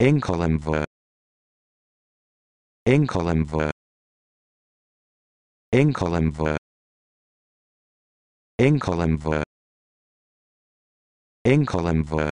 enkelimver enkelimver enkelimver enkelimver enkelimver